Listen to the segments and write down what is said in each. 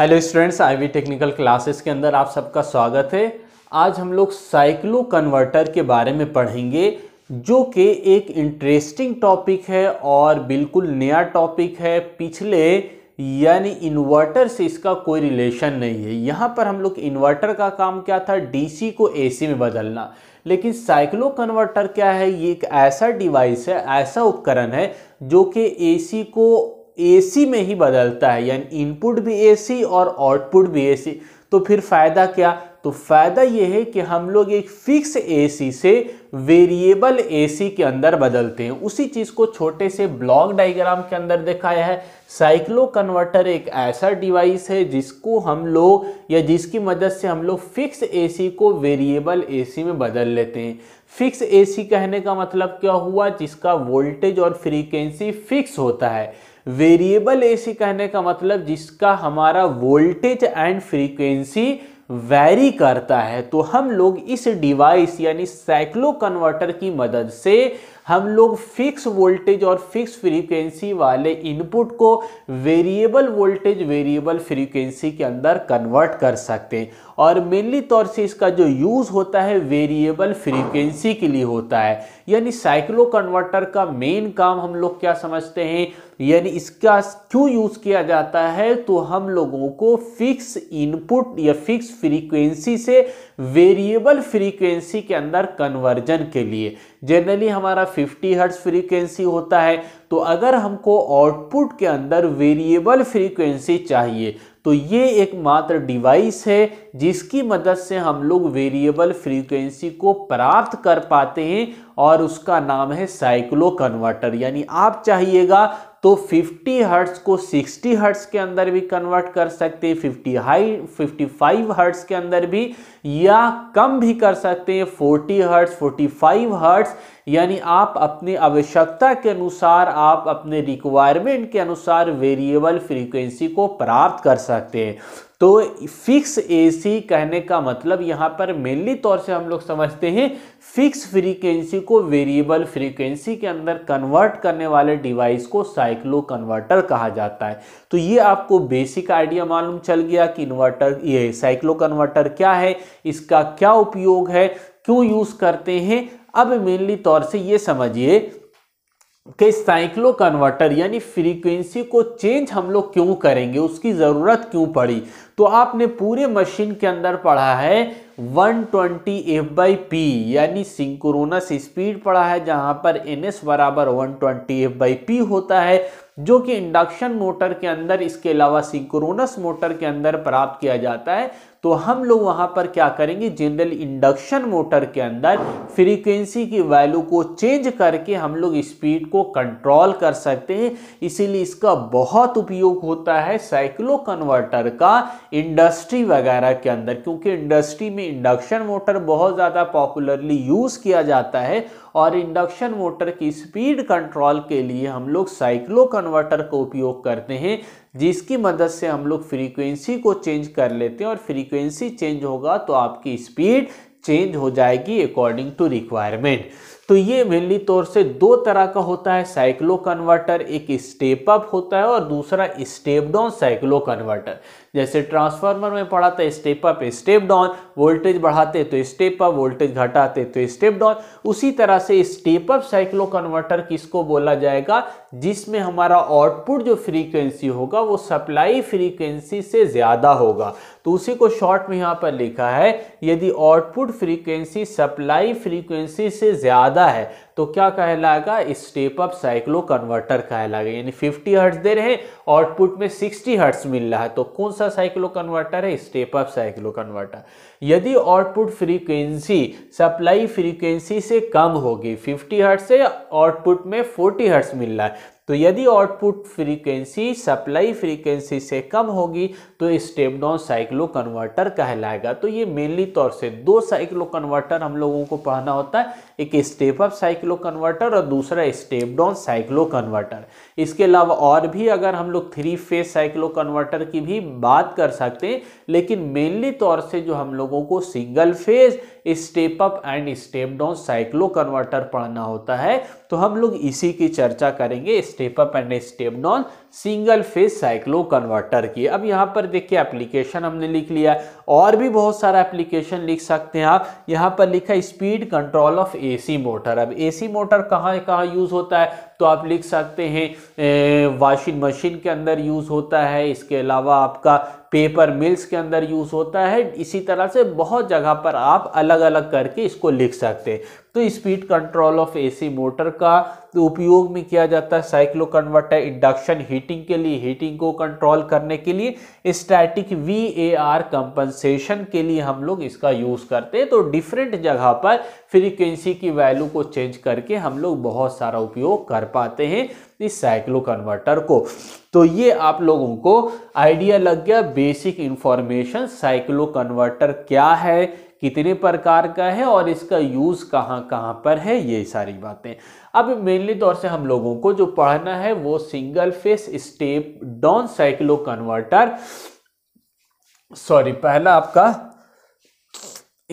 hello students IV technical classes के अंदर आप सबका स्वागत है आज हम लोग साइक्लो कन्वर्टर के बारे में पढ़ेंगे जो कि एक इंटरेस्टिंग टॉपिक है और बिल्कुल नया टॉपिक है पिछले यानी इन्वर्टर से इसका कोई रिलेशन नहीं है यहाँ पर हम लोग इन्वर्टर का काम क्या था डीसी को एसी में बदलना लेकिन साइक्लो कन्वर्टर क्या है ये एक ऐसा डिवाइस है ऐसा उपकरण है जो कि एसी को एसी में ही बदलता है यानी इनपुट भी एसी और आउटपुट भी एसी तो फिर फ़ायदा क्या तो फ़ायदा यह है कि हम लोग एक फिक्स एसी से वेरिएबल एसी के अंदर बदलते हैं उसी चीज़ को छोटे से ब्लॉक डायग्राम के अंदर दिखाया है साइक्लो कन्वर्टर एक ऐसा डिवाइस है जिसको हम लोग या जिसकी मदद से हम लोग फिक्स एसी को वेरिएबल एसी में बदल लेते हैं फिक्स एसी कहने का मतलब क्या हुआ जिसका वोल्टेज और फ्रीक्वेंसी फिक्स होता है वेरिएबल एसी कहने का मतलब जिसका हमारा वोल्टेज एंड फ्रीक्वेंसी वैरी करता है तो हम लोग इस डिवाइस यानी साइक्लो कन्वर्टर की मदद से हम लोग फिक्स वोल्टेज और फिक्स फ्रीक्वेंसी वाले इनपुट को वेरिएबल वोल्टेज वेरिएबल फ्रीक्वेंसी के अंदर कन्वर्ट कर सकते हैं और मेनली तौर से इसका जो यूज़ होता है वेरिएबल फ्रीक्वेंसी के लिए होता है यानी साइक्लो कन्वर्टर का मेन काम हम लोग क्या समझते हैं यानी इसका क्यों यूज किया जाता है तो हम लोगों को फिक्स इनपुट या फिक्स फ्रीक्वेंसी से वेरिएबल फ्रीक्वेंसी के अंदर कन्वर्जन के लिए जनरली हमारा 50 हर्ट्स फ्रीक्वेंसी होता है तो अगर हमको आउटपुट के अंदर वेरिएबल फ्रीक्वेंसी चाहिए तो ये एक मात्र डिवाइस है जिसकी मदद से हम लोग वेरिएबल फ्रीक्वेंसी को प्राप्त कर पाते हैं और उसका नाम है साइक्लो कन्वर्टर यानी आप चाहिएगा तो 50 हर्ट्स को 60 हर्ट्स के अंदर भी कन्वर्ट कर सकते हैं 50 हाई 55 हर्ट्स के अंदर भी या कम भी कर सकते हैं 40 हर्ट्स 45 हर्ट्स यानी आप अपनी आवश्यकता के अनुसार आप अपने रिक्वायरमेंट के अनुसार वेरिएबल फ्रीक्वेंसी को प्राप्त कर सकते हैं तो फिक्स एसी कहने का मतलब यहाँ पर मेनली तौर से हम लोग समझते हैं फिक्स फ्रीक्वेंसी को वेरिएबल फ्रीक्वेंसी के अंदर कन्वर्ट करने वाले डिवाइस को साइक्लो कन्वर्टर कहा जाता है तो ये आपको बेसिक आइडिया मालूम चल गया कि इन्वर्टर ये साइक्लो कन्वर्टर क्या है इसका क्या उपयोग है क्यों यूज़ करते हैं अब मेनली तौर से ये समझिए के साइक्लो कन्वर्टर यानी फ्रीक्वेंसी को चेंज हम लोग क्यों करेंगे उसकी ज़रूरत क्यों पड़ी तो आपने पूरे मशीन के अंदर पढ़ा है 120 ट्वेंटी एफ बाई पी यानी सिंक्रोनस स्पीड पढ़ा है जहां पर एन एस बराबर one twenty F by P होता है जो कि इंडक्शन मोटर के अंदर इसके अलावा सिंक्रोनस मोटर के अंदर प्राप्त किया जाता है तो हम लोग वहां पर क्या करेंगे जनरल इंडक्शन मोटर के अंदर फ्रीक्वेंसी की वैल्यू को चेंज करके हम लोग स्पीड को कंट्रोल कर सकते हैं इसीलिए इसका बहुत उपयोग होता है साइक्लो कन्वर्टर का इंडस्ट्री वगैरह के अंदर क्योंकि इंडस्ट्री में इंडक्शन मोटर बहुत ज़्यादा पॉपुलरली यूज़ किया जाता है और इंडक्शन मोटर की स्पीड कंट्रोल के लिए हम लोग साइक्लो कन्वर्टर का उपयोग करते हैं जिसकी मदद से हम लोग फ्रीक्वेंसी को चेंज कर लेते हैं और फ्रीक्वेंसी चेंज होगा तो आपकी स्पीड चेंज हो जाएगी अकॉर्डिंग टू रिक्वायरमेंट तो ये मेनली तौर से दो तरह का होता है साइक्लो कन्वर्टर एक स्टेप अप होता है और दूसरा स्टेप डाउन साइक्लो कन्वर्टर जैसे ट्रांसफार्मर में पढ़ाते step up step down voltage बढ़ाते तो स्टेप अप वोल्टेज घटाते तो स्टेप डाउन उसी तरह से स्टेप अप साइक्लो कन्वर्टर किसको बोला जाएगा जिसमें हमारा आउटपुट जो फ्रीक्वेंसी होगा वो सप्लाई फ्रीक्वेंसी से ज़्यादा होगा तो उसी को शॉर्ट में यहाँ पर लिखा है यदि आउटपुट फ्रीक्वेंसी सप्लाई फ्रीक्वेंसी से ज़्यादा है तो क्या कहलाएगा स्टेप अप साइक्लो कन्वर्टर कहलाएगा यानी 50 हर्ट्स दे रहे हैं आउटपुट में 60 हर्ट्स मिल रहा है तो कौन सा साइक्लो कन्वर्टर है स्टेप अप साइक्लो कन्वर्टर यदि आउटपुट फ्रीक्वेंसी सप्लाई फ्रीक्वेंसी से कम होगी 50 हर्ट्स से आउटपुट में 40 हर्ट्स मिल रहा है तो यदि आउटपुट फ्रीक्वेंसी सप्लाई फ्रीक्वेंसी से कम होगी तो स्टेप डाउन साइक्लो कन्वर्टर कहलाएगा तो ये मेनली तौर से दो साइक्लो कन्वर्टर हम लोगों को पढ़ना होता है एक स्टेप अप साइक्लो कन्वर्टर और दूसरा स्टेप डाउन साइक्लो कन्वर्टर इसके अलावा और भी अगर हम लोग थ्री फेज साइक्लो कन्वर्टर की भी बात कर सकते हैं लेकिन मेनली तौर से जो हम लोगों को single phase step up and step down cyclo converter पढ़ना होता है तो हम लोग इसी की चर्चा करेंगे step up and step down single phase cyclo converter की अब यहाँ पर देखिए एप्लीकेशन हमने लिख लिया और भी बहुत सारा एप्लीकेशन लिख सकते हैं आप यहाँ पर लिखा है speed control of AC motor अब एसी मोटर कहाँ कहाँ यूज़ होता है तो आप लिख सकते हैं वॉशिंग मशीन के अंदर यूज़ होता है इसके अलावा आपका पेपर मिल्स के अंदर यूज़ होता है इसी तरह से बहुत जगह पर आप अलग अलग करके इसको लिख सकते हैं तो speed control of AC motor का तो उपयोग में किया जाता है साइक्लो कन्वर्टर इंडक्शन हीटिंग के लिए हीटिंग को कंट्रोल करने के लिए स्टैटिक वी ए आर कंपन कंपनसेशन के लिए हम लोग इसका यूज़ करते हैं तो डिफरेंट जगह पर फ्रीक्वेंसी की वैल्यू को चेंज करके हम लोग बहुत सारा उपयोग कर पाते हैं इस साइक्लो कन्वर्टर को तो ये आप लोगों को आइडिया लग गया बेसिक इन्फॉर्मेशन साइक्लो कन्वर्टर क्या है कितने प्रकार का है और इसका यूज़ कहाँ कहाँ पर है ये सारी बातें अब मेनली तौर से हम लोगों को जो पढ़ना है वो single phase step down cyclo converter sorry पहला आपका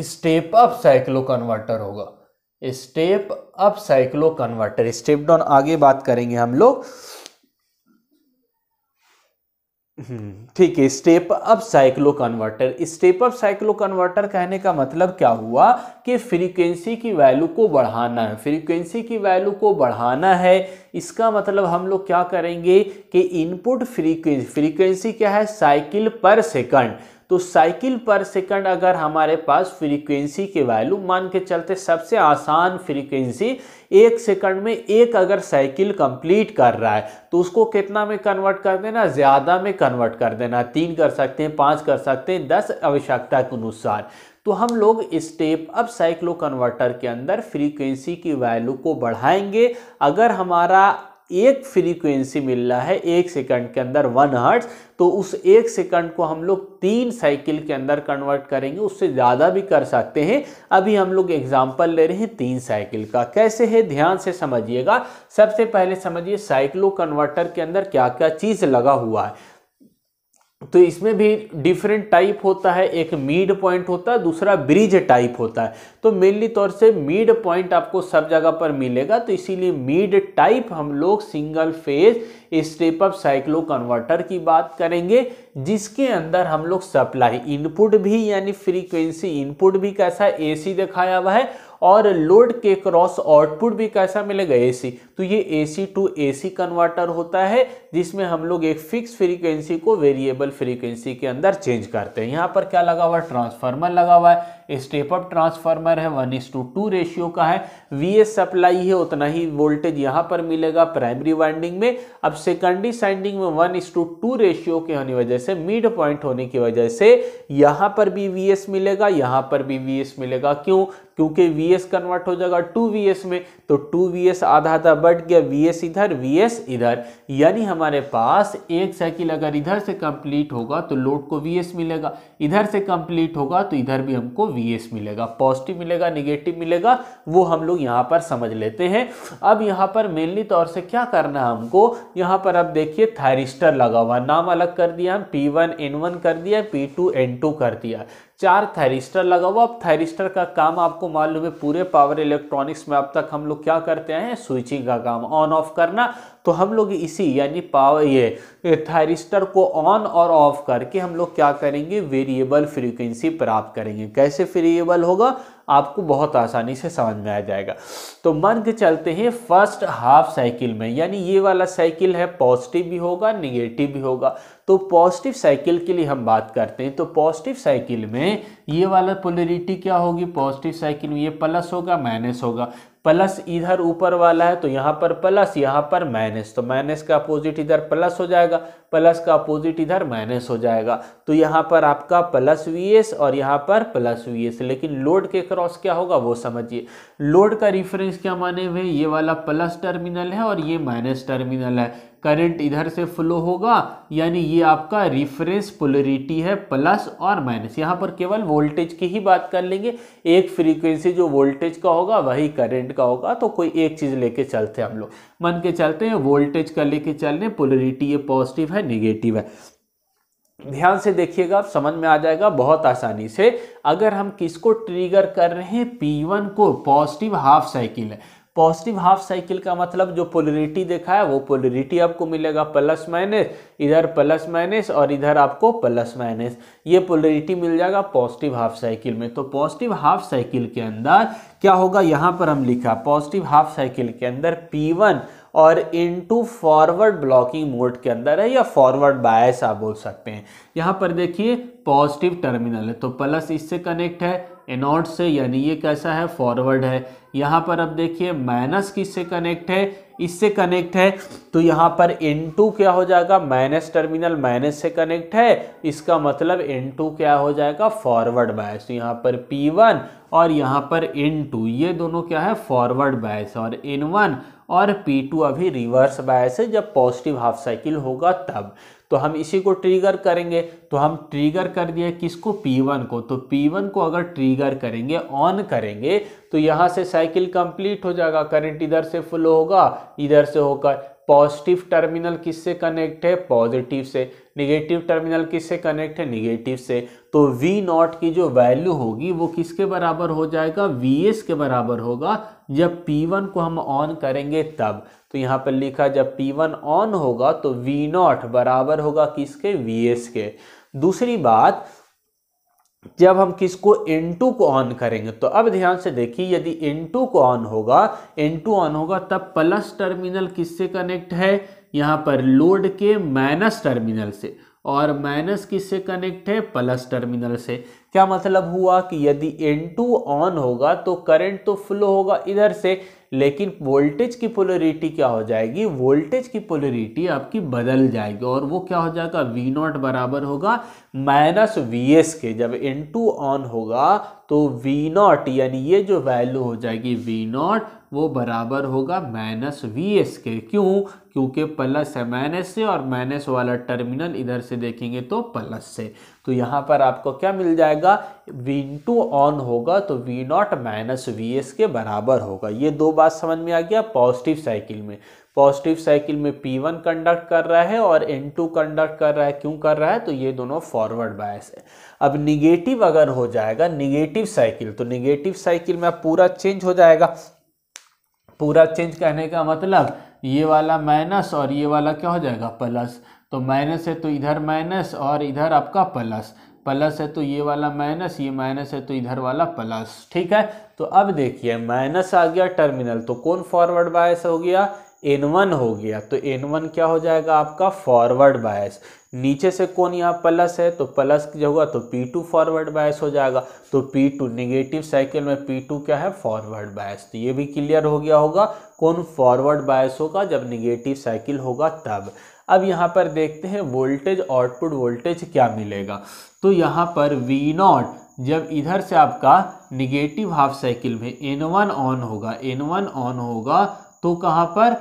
स्टेप अप साइक्लो कन्वर्टर होगा step up cyclo converter step down आगे बात करेंगे हम लोग हम्म, ठीक है step up cyclo converter step up cyclo converter कहने का मतलब क्या हुआ कि फ्रीक्वेंसी की वैल्यू को बढ़ाना है फ्रीक्वेंसी की वैल्यू को बढ़ाना है इसका मतलब हम लोग क्या करेंगे कि इनपुट फ्रीक्वेंसी फ्रीक्वेंसी क्या है साइकिल पर सेकंड तो साइकिल पर सेकंड अगर हमारे पास फ्रीक्वेंसी की वैल्यू मान के चलते सबसे आसान फ्रीक्वेंसी एक सेकंड में एक अगर साइकिल कंप्लीट कर रहा है तो उसको कितना में कन्वर्ट कर देना ज़्यादा में कन्वर्ट कर देना तीन कर सकते हैं पाँच कर सकते हैं दस आवश्यकता के अनुसार तो हम लोग स्टेप अब साइक्लो कन्वर्टर के अंदर फ्रीक्वेंसी की वैल्यू को बढ़ाएंगे अगर हमारा एक फ्रीक्वेंसी मिल रहा है एक सेकंड के अंदर वन हर्ट्स तो उस एक सेकंड को हम लोग तीन साइकिल के अंदर कन्वर्ट करेंगे उससे ज़्यादा भी कर सकते हैं अभी हम लोग एग्जाम्पल ले रहे हैं तीन साइकिल का कैसे है ध्यान से समझिएगा सबसे पहले समझिए साइक्लो कन्वर्टर के अंदर क्या क्या चीज़ लगा हुआ है तो इसमें भी डिफरेंट टाइप होता है एक मिड पॉइंट होता है दूसरा ब्रिज टाइप होता है तो मेनली तौर से मिड पॉइंट आपको सब जगह पर मिलेगा तो इसीलिए मिड टाइप हम लोग single phase step up cyclo converter की बात करेंगे जिसके अंदर हम लोग सप्लाई इनपुट भी यानी फ्रीक्वेंसी इनपुट भी कैसा है ए दिखाया हुआ है और लोड के क्रॉस आउटपुट भी कैसा मिलेगा एसी तो ये एसी टू एसी कन्वर्टर होता है जिसमें हम लोग एक फिक्स फ्रीक्वेंसी को वेरिएबल फ्रीक्वेंसी के अंदर चेंज करते हैं यहाँ पर क्या लगा हुआ है ट्रांसफार्मर लगा हुआ है स्टेप अप ट्रांसफार्मर है one is to two ratio का है वी सप्लाई है उतना ही वोल्टेज यहाँ पर मिलेगा प्राइमरी वाइंडिंग में अब सेकेंडरी साइंडिंग में one is to two ratio के होने वजह से मिड पॉइंट होने की वजह से यहाँ पर भी वी मिलेगा यहाँ पर भी वी मिलेगा क्यों क्योंकि वी एस कन्वर्ट हो जाएगा टू वी एस में तो टू वी एस आधा आधा बढ़ गया वी एस इधर वी एस इधर यानी हमारे पास एक साइकिल अगर इधर से कंप्लीट होगा तो लोड को वी एस मिलेगा इधर से कंप्लीट होगा तो इधर भी हमको वी एस मिलेगा पॉजिटिव मिलेगा निगेटिव मिलेगा वो हम लोग यहाँ पर समझ लेते हैं अब यहाँ पर मेनली तौर से क्या करना है हमको यहाँ पर अब देखिए थायरिस्टर लगा हुआ नाम अलग कर दिया हम पी वन एन वन कर दिया पी टू एन टू कर दिया चार थायरिस्टर लगा हुआ अब थायरिस्टर का काम आपको मालूम है पूरे पावर इलेक्ट्रॉनिक्स में अब तक हम लोग क्या करते हैं स्विचिंग का काम ऑन ऑफ करना तो हम लोग इसी यानी पावर ये थायरिस्टर को ऑन और ऑफ करके हम लोग क्या करेंगे वेरिएबल फ्रीक्वेंसी प्राप्त करेंगे कैसे वेरिएबल होगा आपको बहुत आसानी से समझ में आ जाएगा तो मान के चलते हैं फर्स्ट हाफ साइकिल में यानी ये वाला साइकिल है पॉजिटिव भी होगा निगेटिव भी होगा तो पॉजिटिव साइकिल के लिए हम बात करते हैं तो पॉजिटिव साइकिल में ये वाला पोलरिटी क्या होगी पॉजिटिव साइकिल में ये प्लस होगा माइनस होगा प्लस इधर ऊपर वाला है तो यहाँ पर प्लस यहाँ पर माइनस तो माइनस का अपोजिट इधर प्लस हो जाएगा प्लस का अपोजिट इधर माइनस हो जाएगा तो यहाँ पर आपका प्लस वी और यहाँ पर प्लस वी लेकिन लोड के क्रॉस क्या होगा वो समझिए लोड का रिफरेंस क्या माने हुए ये वाला प्लस टर्मिनल है और ये माइनस टर्मिनल है करंट इधर से फ्लो होगा यानी ये आपका रिफरेंस पोलरिटी है प्लस और माइनस यहाँ पर केवल वोल्टेज की ही बात कर लेंगे एक फ्रीक्वेंसी जो वोल्टेज का होगा वही करंट का होगा तो कोई एक चीज़ लेके चलते हैं हम लोग मन के चलते हैं वोल्टेज का लेके चल रहे पोलरिटी ये पॉजिटिव है निगेटिव है ध्यान से देखिएगा आप समझ में आ जाएगा बहुत आसानी से अगर हम किसको ट्रिगर कर रहे हैं P1 को पॉजिटिव हाफ साइकिल है पॉजिटिव हाफ साइकिल का मतलब जो पोलरिटी देखा है वो पोलरिटी आपको मिलेगा प्लस माइनस इधर प्लस माइनस और इधर आपको प्लस माइनस ये पोलरिटी मिल जाएगा पॉजिटिव हाफ साइकिल में तो पॉजिटिव हाफ साइकिल के अंदर क्या होगा यहाँ पर हम लिखा पॉजिटिव हाफ साइकिल के अंदर पी वन और इनटू फॉरवर्ड ब्लॉकिंग मोड के अंदर है या फॉरवर्ड बायस आप बोल सकते हैं यहाँ पर देखिए पॉजिटिव टर्मिनल है तो प्लस इससे कनेक्ट है एनॉट से यानी ये कैसा है फॉरवर्ड है यहाँ पर अब देखिए माइनस किससे कनेक्ट है इससे कनेक्ट है तो यहाँ पर एन टू क्या हो जाएगा माइनस टर्मिनल माइनस से कनेक्ट है इसका मतलब एन टू क्या हो जाएगा फॉरवर्ड बायस तो यहाँ पर पी वन और यहाँ पर एन टू ये दोनों क्या है फॉरवर्ड बायस और एन वन और पी टू अभी रिवर्स बायस है जब पॉजिटिव हाफ साइकिल होगा तब तो हम इसी को ट्रिगर करेंगे तो हम ट्रिगर कर दिए किसको P1 को तो P1 को अगर ट्रिगर करेंगे ऑन करेंगे तो यहाँ से साइकिल कंप्लीट हो जाएगा करंट इधर से फ्लो होगा इधर से होकर पॉजिटिव टर्मिनल किससे कनेक्ट है पॉजिटिव से निगेटिव टर्मिनल किससे कनेक्ट है निगेटिव से तो वी नॉट की जो वैल्यू होगी वो किसके बराबर हो जाएगा वी के बराबर होगा जब P1 को हम ऑन करेंगे तब तो यहाँ पर लिखा जब P1 ऑन होगा तो V0 बराबर होगा किसके VS के दूसरी बात जब हम किसको N2 को ऑन करेंगे तो अब ध्यान से देखिए यदि N2 को ऑन होगा N2 ऑन होगा तब प्लस टर्मिनल किससे कनेक्ट है यहाँ पर लोड के माइनस टर्मिनल से और माइनस किससे कनेक्ट है प्लस टर्मिनल से क्या मतलब हुआ कि यदि N2 ऑन होगा तो करंट तो फ्लो होगा इधर से लेकिन वोल्टेज की पोलरिटी क्या हो जाएगी वोल्टेज की पोलरिटी आपकी बदल जाएगी और वो क्या हो जाएगा V नॉट बराबर होगा माइनस वी के जब N2 ऑन होगा तो वी नॉट यानी ये जो वैल्यू हो जाएगी वी नॉट वो बराबर होगा माइनस वी एस के क्यों क्योंकि प्लस है माइनस से और माइनस वाला टर्मिनल इधर से देखेंगे तो प्लस से तो यहाँ पर आपको क्या मिल जाएगा वी टू ऑन होगा तो V not minus V S के बराबर होगा ये दो बात समझ में आ गया पॉजिटिव साइकिल में पॉजिटिव साइकिल में P1 कंडक्ट कर रहा है और N2 कंडक्ट कर रहा है क्यों कर रहा है तो ये दोनों फॉरवर्ड बायस है अब निगेटिव अगर हो जाएगा निगेटिव साइकिल तो निगेटिव साइकिल में पूरा चेंज हो जाएगा पूरा चेंज कहने का मतलब ये वाला माइनस और ये वाला क्या हो जाएगा प्लस तो माइनस है तो इधर माइनस और इधर आपका प्लस प्लस है तो ये वाला माइनस ये माइनस है तो इधर वाला प्लस ठीक है तो अब देखिए माइनस आ गया टर्मिनल तो कौन फॉरवर्ड बायस हो गया एन वन हो गया तो एन वन क्या हो जाएगा आपका फॉरवर्ड बायस नीचे से कौन यहाँ प्लस है तो प्लस जो होगा तो पी टू फॉरवर्ड बायस हो जाएगा तो पी टू निगेटिव साइकिल में पी टू क्या है फॉरवर्ड बायस तो ये भी क्लियर हो गया होगा कौन फॉरवर्ड बायस होगा जब निगेटिव साइकिल होगा तब अब यहाँ पर देखते हैं वोल्टेज आउटपुट वोल्टेज क्या मिलेगा तो यहाँ पर वी नॉट जब इधर से आपका निगेटिव हाफ साइकिल में एन वन ऑन होगा एन वन ऑन होगा तो कहाँ पर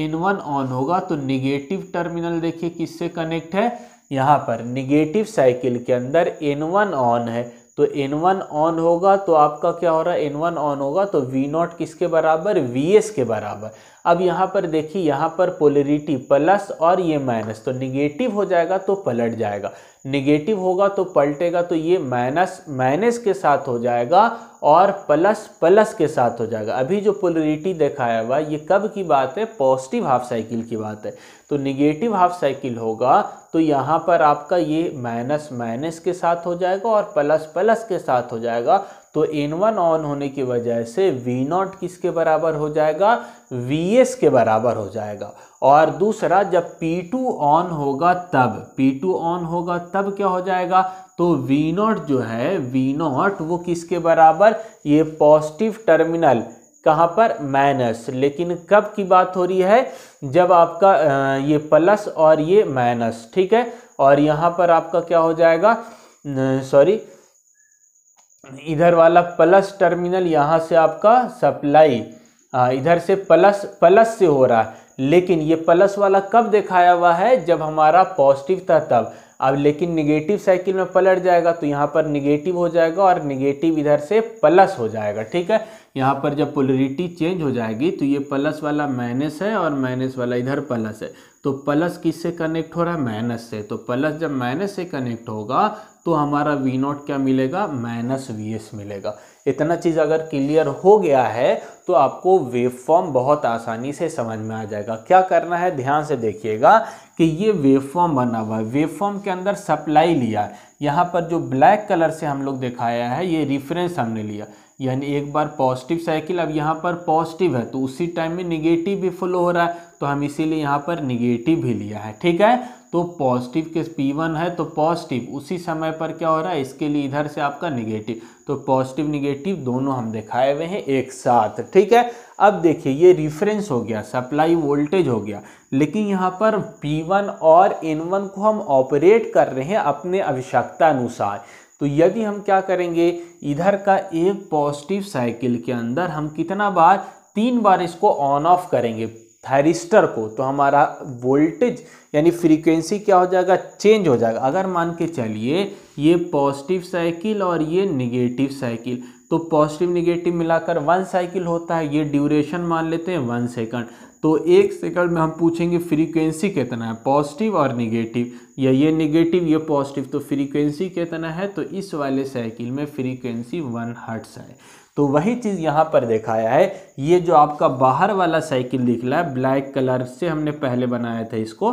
इन वन ऑन होगा तो निगेटिव टर्मिनल देखिए किससे कनेक्ट है यहाँ पर निगेटिव साइकिल के अंदर इन वन ऑन है तो एन वन ऑन होगा तो आपका क्या हो रहा है एन वन ऑन होगा तो वी नॉट किसके बराबर वी एस के बराबर अब यहाँ पर देखिए यहाँ पर पोलरिटी प्लस और ये माइनस तो निगेटिव हो जाएगा तो पलट जाएगा निगेटिव होगा तो पलटेगा तो ये माइनस माइनस के साथ हो जाएगा और प्लस प्लस के साथ हो जाएगा अभी जो पोलरिटी दिखाया हुआ ये कब की बात है पॉजिटिव हाफ साइकिल की बात है तो निगेटिव हाफ साइकिल होगा तो यहाँ पर आपका ये माइनस माइनस के साथ हो जाएगा और प्लस प्लस के साथ हो जाएगा तो एन वन ऑन होने की वजह से वी नॉट किसके बराबर हो जाएगा वी एस के बराबर हो जाएगा और दूसरा जब P2 ऑन होगा तब P2 ऑन होगा तब क्या हो जाएगा तो V0 जो है V0 वो किसके बराबर ये पॉजिटिव टर्मिनल कहाँ पर माइनस लेकिन कब की बात हो रही है जब आपका ये प्लस और ये माइनस ठीक है और यहाँ पर आपका क्या हो जाएगा सॉरी इधर वाला प्लस टर्मिनल यहाँ से आपका सप्लाई इधर से प्लस प्लस से हो रहा है लेकिन ये प्लस वाला कब दिखाया हुआ है जब हमारा पॉजिटिव था तब अब लेकिन निगेटिव साइकिल में पलट जाएगा तो यहाँ पर निगेटिव हो जाएगा और निगेटिव इधर से प्लस हो जाएगा ठीक है यहाँ पर जब पोलरिटी चेंज हो जाएगी तो ये प्लस वाला माइनस है और माइनस वाला इधर प्लस है तो प्लस किससे कनेक्ट हो रहा है माइनस से तो प्लस जब माइनस से कनेक्ट होगा तो हमारा वी नॉट क्या मिलेगा माइनस वी एस मिलेगा इतना चीज़ अगर क्लियर हो गया है तो आपको वेव फॉर्म बहुत आसानी से समझ में आ जाएगा क्या करना है ध्यान से देखिएगा कि ये वेव फॉर्म बना हुआ है वेव फॉर्म के अंदर सप्लाई लिया यहाँ पर जो ब्लैक कलर से हम लोग दिखाया है ये रिफरेंस हमने लिया यानी एक बार पॉजिटिव साइकिल अब यहाँ पर पॉजिटिव है तो उसी टाइम में निगेटिव भी फ्लो हो रहा है तो हम इसीलिए यहाँ पर निगेटिव भी लिया है ठीक है तो पॉजिटिव के P1 है तो पॉजिटिव उसी समय पर क्या हो रहा है इसके लिए इधर से आपका निगेटिव तो पॉजिटिव निगेटिव दोनों हम दिखाए हुए हैं एक साथ ठीक है अब देखिए ये रिफरेंस हो गया सप्लाई वोल्टेज हो गया लेकिन यहाँ पर P1 और N1 को हम ऑपरेट कर रहे हैं अपने आवश्यकता अनुसार तो यदि हम क्या करेंगे इधर का एक पॉजिटिव साइकिल के अंदर हम कितना बार तीन बार इसको ऑन ऑफ करेंगे थायरिस्टर को तो हमारा वोल्टेज यानी फ्रीक्वेंसी क्या हो जाएगा चेंज हो जाएगा अगर मान के चलिए ये पॉजिटिव साइकिल और ये निगेटिव साइकिल तो पॉजिटिव निगेटिव मिलाकर वन साइकिल होता है ये ड्यूरेशन मान लेते हैं वन सेकंड तो एक सेकंड में हम पूछेंगे फ्रीक्वेंसी कितना है पॉजिटिव और निगेटिव या ये निगेटिव ये पॉजिटिव तो फ्रीक्वेंसी कितना है तो इस वाले साइकिल में फ्रीक्वेंसी वन हर्ट्स है तो वही चीज़ यहाँ पर दिखाया है ये जो आपका बाहर वाला साइकिल दिख रहा है ब्लैक कलर से हमने पहले बनाया था इसको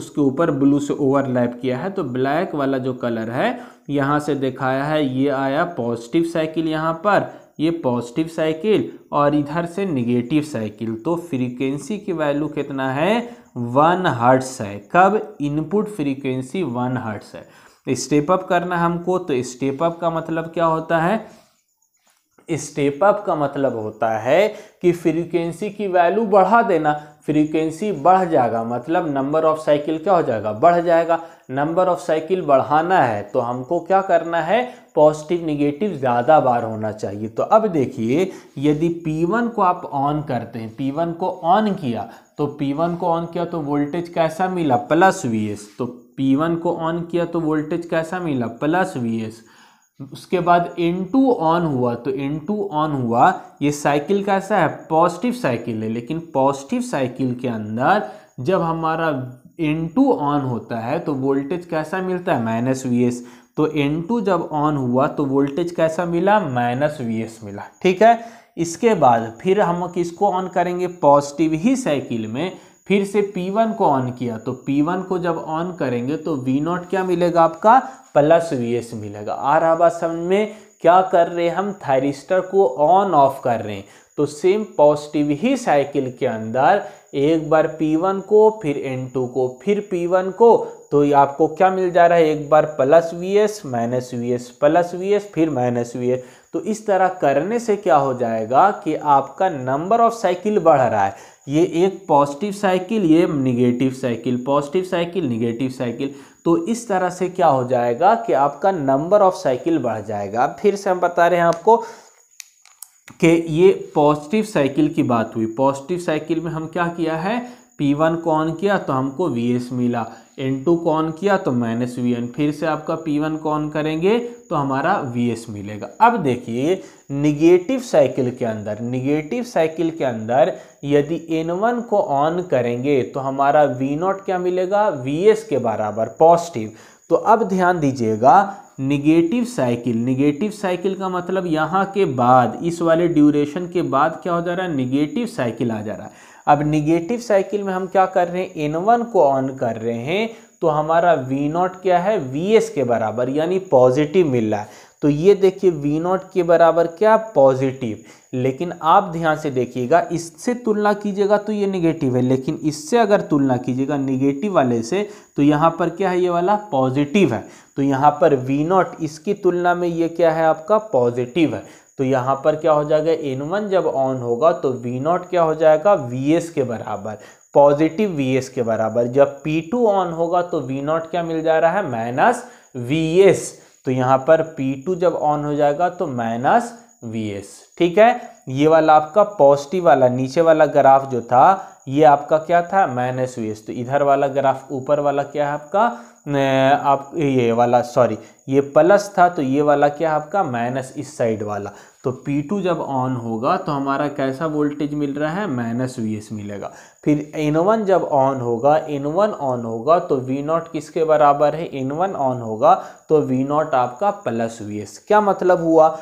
उसके ऊपर ब्लू से ओवरलैप किया है तो ब्लैक वाला जो कलर है यहाँ से दिखाया है ये आया पॉजिटिव साइकिल यहाँ पर ये पॉजिटिव साइकिल और इधर से निगेटिव साइकिल तो फ्रीक्वेंसी की वैल्यू कितना है वन हर्ट्स है कब इनपुट फ्रीक्वेंसी वन हर्ट्स है स्टेप अप करना हमको तो स्टेप अप का मतलब क्या होता है स्टेप अप का मतलब होता है कि फ्रीक्वेंसी की वैल्यू बढ़ा देना फ्रीक्वेंसी बढ़ जाएगा मतलब नंबर ऑफ साइकिल क्या हो जाएगा बढ़ जाएगा नंबर ऑफ साइकिल बढ़ाना है तो हमको क्या करना है पॉजिटिव निगेटिव ज़्यादा बार होना चाहिए तो अब देखिए यदि P1 को आप ऑन करते हैं P1 को ऑन किया तो P1 को ऑन किया तो वोल्टेज कैसा मिला प्लस वी तो P1 को ऑन किया तो वोल्टेज कैसा मिला प्लस वी उसके बाद N2 ऑन हुआ तो N2 ऑन हुआ ये साइकिल कैसा है पॉजिटिव साइकिल है लेकिन पॉजिटिव साइकिल के अंदर जब हमारा N2 ऑन होता है तो वोल्टेज कैसा मिलता है माइनस वी तो N2 जब ऑन हुआ तो वोल्टेज कैसा मिला माइनस वी मिला ठीक है इसके बाद फिर हम किसको ऑन करेंगे पॉजिटिव ही साइकिल में फिर से P1 को ऑन किया तो P1 को जब ऑन करेंगे तो V0 क्या मिलेगा आपका प्लस एस मिलेगा आ रहा बात समझ में क्या कर रहे हैं हम थायरिस्टर को ऑन ऑफ कर रहे हैं तो सेम पॉजिटिव ही साइकिल के अंदर एक बार P1 को फिर N2 को फिर P1 को तो ये आपको क्या मिल जा रहा है एक बार plus V S minus V S plus V S फिर माइनस वी एस तो इस तरह करने से क्या हो जाएगा कि आपका नंबर ऑफ साइकिल बढ़ रहा है ये एक पॉजिटिव साइकिल ये negative cycle positive cycle negative cycle तो इस तरह से क्या हो जाएगा कि आपका नंबर ऑफ साइकिल बढ़ जाएगा फिर से हम बता रहे हैं आपको कि ये पॉजिटिव साइकिल की बात हुई पॉजिटिव साइकिल में हम क्या किया है P1 कौन किया तो हमको वी एस मिला एन टू कौन किया तो माइनस वी फिर से आपका P1 कौन करेंगे तो हमारा वी एस मिलेगा अब देखिए निगेटिव साइकिल के अंदर निगेटिव साइकिल के अंदर यदि एन वन को ऑन करेंगे तो हमारा वी नॉट क्या मिलेगा वी एस के बराबर पॉजिटिव तो अब ध्यान दीजिएगा निगेटिव साइकिल निगेटिव साइकिल का मतलब यहाँ के बाद इस वाले ड्यूरेशन के बाद क्या हो जा रहा है निगेटिव साइकिल आ जा रहा है अब निगेटिव साइकिल में हम क्या कर रहे हैं एन वन को ऑन कर रहे हैं तो हमारा वी नॉट क्या है वी एस के बराबर यानी पॉजिटिव मिल रहा है तो ये देखिए वी नॉट के बराबर क्या पॉजिटिव लेकिन आप ध्यान से देखिएगा इससे तुलना कीजिएगा तो ये निगेटिव है लेकिन इससे अगर तुलना कीजिएगा निगेटिव वाले से तो यहाँ पर क्या है ये वाला पॉजिटिव है तो यहाँ पर वी नॉट इसकी तुलना में ये क्या है आपका पॉजिटिव है तो यहाँ पर क्या हो जाएगा एन वन जब ऑन होगा तो वी नॉट क्या हो जाएगा वी एस के बराबर पॉजिटिव वी एस के बराबर जब पी टू ऑन होगा तो वी नॉट क्या मिल जा रहा है माइनस वी एस तो यहाँ पर पी टू जब ऑन हो जाएगा तो माइनस वी एस ठीक है ये वाला आपका पॉजिटिव वाला नीचे वाला ग्राफ जो था ये आपका क्या था माइनस वी एस तो इधर वाला ग्राफ ऊपर वाला क्या है आपका आप ये वाला सॉरी ये प्लस था तो ये वाला क्या आपका माइनस इस साइड वाला तो P2 जब ऑन होगा तो हमारा कैसा वोल्टेज मिल रहा है माइनस वी मिलेगा फिर N1 जब ऑन होगा N1 ऑन होगा तो V0 किसके बराबर है N1 ऑन होगा तो V0 आपका प्लस वी क्या मतलब हुआ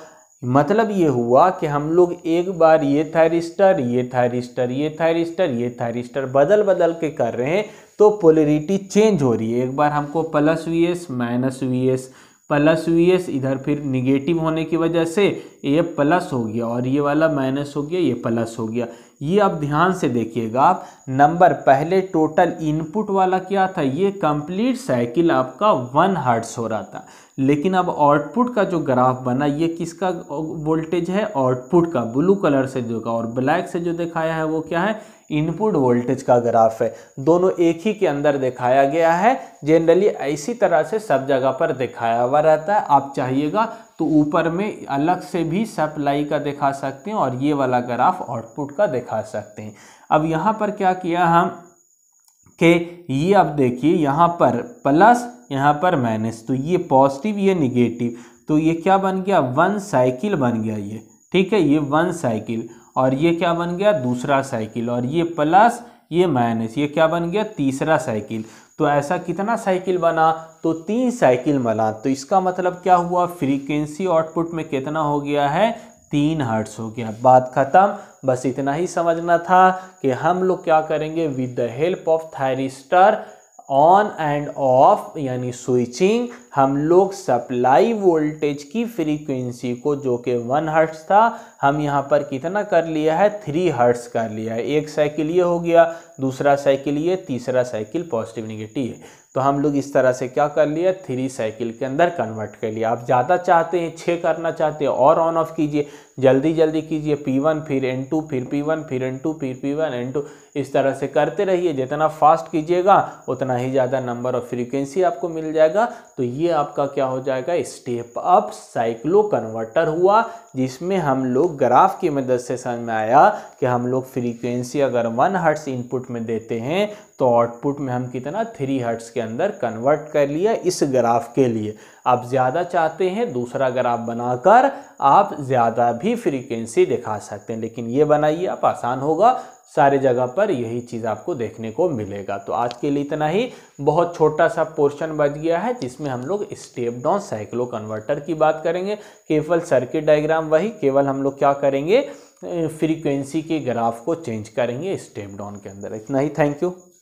मतलब ये हुआ कि हम लोग एक बार ये थायरिस्टर ये थायरिस्टर ये थायरिस्टर ये थायरिस्टर बदल बदल के कर रहे हैं तो पोलरिटी चेंज हो रही है एक बार हमको plus V S minus V S plus V S इधर फिर निगेटिव होने की वजह से ये प्लस हो गया और ये वाला माइनस हो गया ये प्लस हो गया ये आप ध्यान से देखिएगा आप नंबर पहले टोटल इनपुट वाला क्या था ये कंप्लीट साइकिल आपका वन हर्ट्स हो रहा था लेकिन अब आउटपुट का जो ग्राफ बना ये किसका वोल्टेज है आउटपुट का ब्लू कलर से जो का और ब्लैक से जो दिखाया है वो क्या है इनपुट वोल्टेज का ग्राफ है दोनों एक ही के अंदर दिखाया गया है जनरली इसी तरह से सब जगह पर दिखाया हुआ रहता है आप चाहिएगा तो ऊपर में अलग से भी सप्लाई का दिखा सकते हैं और ये वाला ग्राफ आउटपुट का दिखा सकते हैं अब यहाँ पर क्या किया हम के ये आप देखिए यहाँ पर प्लस यहाँ पर माइनस तो ये पॉजिटिव ये निगेटिव तो ये क्या बन गया वन साइकिल बन गया ये ठीक है ये वन साइकिल और ये क्या बन गया दूसरा साइकिल और ये प्लस ये माइनस ये क्या बन गया तीसरा साइकिल तो ऐसा कितना साइकिल बना तो तीन साइकिल बना तो इसका मतलब क्या हुआ फ्रीक्वेंसी आउटपुट में कितना हो गया है तीन हर्ट्स हो गया बात खत्म बस इतना ही समझना था कि हम लोग क्या करेंगे with the help of thyristor on and off यानी स्विचिंग हम लोग सप्लाई वोल्टेज की फ्रीक्वेंसी को जो कि वन हर्ट्स था हम यहाँ पर कितना कर लिया है थ्री हर्ट्स कर लिया है एक साइकिल ये हो गया दूसरा साइकिल ये तीसरा साइकिल पॉजिटिव निगेटिव है तो हम लोग इस तरह से क्या कर लिया थ्री साइकिल के अंदर कन्वर्ट कर लिया आप ज़्यादा चाहते हैं छः करना चाहते हैं और ऑन ऑफ कीजिए जल्दी जल्दी कीजिए P1 फिर N2 फिर P1 फिर N2 फिर P1 N2 इस तरह से करते रहिए जितना फास्ट कीजिएगा उतना ही ज़्यादा नंबर ऑफ फ्रीक्वेंसी आपको मिल जाएगा तो ये आपका क्या हो जाएगा स्टेप अप साइक्लो कन्वर्टर हुआ जिसमें हम लोग ग्राफ की मदद से समझ में आया कि हम लोग फ्रीक्वेंसी अगर वन हर्ट्स इनपुट में देते हैं तो आउटपुट में हम कितना थ्री हर्ट्स के अंदर कन्वर्ट कर लिया इस ग्राफ के लिए आप ज़्यादा चाहते हैं दूसरा ग्राफ बनाकर आप ज़्यादा भी फ्रीक्वेंसी दिखा सकते हैं लेकिन ये बनाइए आप आसान होगा सारे जगह पर यही चीज़ आपको देखने को मिलेगा तो आज के लिए इतना ही बहुत छोटा सा पोर्शन बच गया है जिसमें हम लोग स्टेप डाउन साइक्लो कन्वर्टर की बात करेंगे केवल सर्किट डायग्राम वही केवल हम लोग क्या करेंगे फ्रीक्वेंसी के ग्राफ को चेंज करेंगे स्टेप डाउन के अंदर इतना ही थैंक यू